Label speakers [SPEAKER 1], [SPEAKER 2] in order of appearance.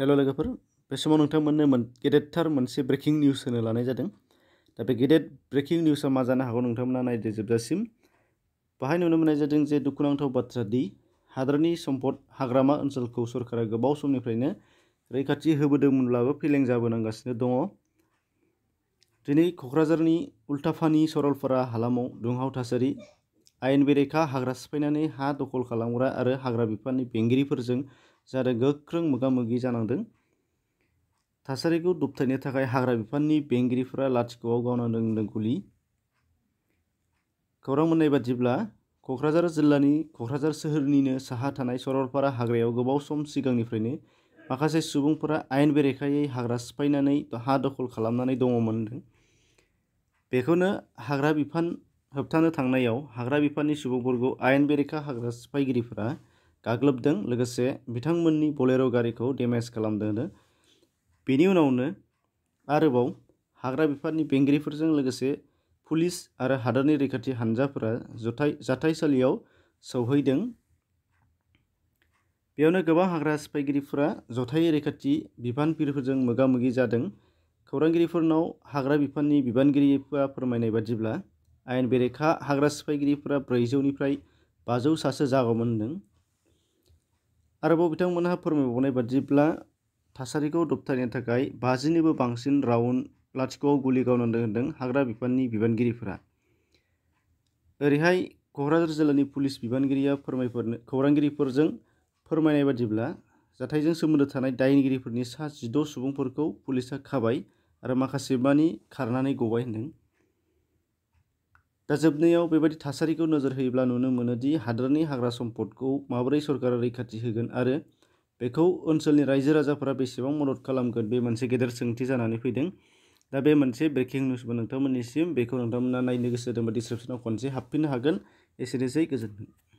[SPEAKER 1] hello लोगोफोर बे समाव नोंथांमोननो मोन गेदेरथार मोनसे ब्रेकिं निउस होनो लानाय जादों दा बे गेदेर ब्रेकिं निउसआ मा जानो हागौ नोंथांमोना नायदो बाहाय नुनो मोननाय जादों जे दुखुनांथाव बाथ्रा दि हादरनि सम्पद हाग्रामा ओनसोलखौ सरकारा गोबाव समनिफ्रायनो रैखाथि होबोदोंमोनब्लाबो फेलें जाबोनांगासिनो दङ दिनै क'क्राझारनि उल्टाफानि सरलपारा हालामाव दुंहाव थासारि आयेन बेरेखा हाग्रा सिफायनानै हा दखल खालामग्रा आरो हाग्रा बिफाननि बेंगिरिफोरजों जानो गोख्रों मोगा मोगि जानांदों थासारिखौ दबथायनो थाखाय हाग्रा बिफाननि बेंगिरिफोरा लाथिख'आव गावना नांदों गुलि खौरां मोननाय बादिब्ला क'क्राझार जिल्लानि क'क्राझार सोहोरनिनो साहा थानाय सरलपारा हाग्रायाव गोबाव सम सिगांनिफ्रायनो माखासे सुबुंफोरा आयेन बेरेखायै हाग्रा सिफायनानै हा दखल खालामनानै दङमोन बेखौनो हाग्रा बिफान होबथानो थांनायाव हाग्रा बिफाननि सुबुंफोरखौ आयेन बेरेखा हाग्रा सिफायगिरिफोरा गाग्लोबदों लोगोसे बिथांमोननि बलेर' गारिखौ डेमेज खालामदों बेनि उनावनो आरोबाव हाग्रा बिफाननि बेंगिरिफोरजों लोगोसे पुलिस आरो हादोरनि रैखाथि हान्जाफोरा जथाय जाथायसालियाव सौहैदों बेयावनो गोबां हाग्रा सिफायगिरिफोरा जथायै रैखाथि बिबानगिरिफोरजों मोगा मोगि जादों खौरांगिरिफोरनाव हाग्रा बिफाननि बिबानगिरिफोरा फोरमायनाय बादिब्ला आयेन बेरेखा हाग्रा सिफायगिरिफोरा ब्रैजौनिफ्राय बाजौ सासो जागौमोन होन्दों आरोबाव बिथांमोनहा फोरमायबावनाय बादिब्ला थासारिखौ दबथायनो थाखाय बाजिनिबो बांसिन राउन्ड लाथिख'आव गुलि गावनांदों हाग्रा बिफाननि बिबानगिरिफोरा ओरैहाय क'क्राझार जिल्लानि पुलिस बिबानगिरिया फोरमायफोरनो खौरांगिरिफोरजों फोरमायनाय बादिब्ला जाथायजों सोमोन्दो थानाय दायनिगिरिफोरनि सा जिद' सुबुंफोरखौ पुलिसआ खाबाय आरो माखासेमानि खारनानै गबाय होन्दों दा जोबनायाव बेबायदि थासारिखौ नोजोर होयोब्ला नुनो मोनोदि हादोरनि हाग्रा सम्पदखौ माबोरै सरकारा रैखाथि होगोन आरो बेखौ ओनसोलनि रायजो राजाफोरा बेसेबां मदद खालामगोन बे मोनसे गेदेर सोंथि जानानै फैदों दा बे मोनसे ब्रेकिं निउसबो नोंथांमोननिसिम बेखौ नोंथांमोना नायनो गोसो दंबा डिसक्रिपसनाव खनसे हाबफिननो हागोन एसेनोसै गोजोन्थों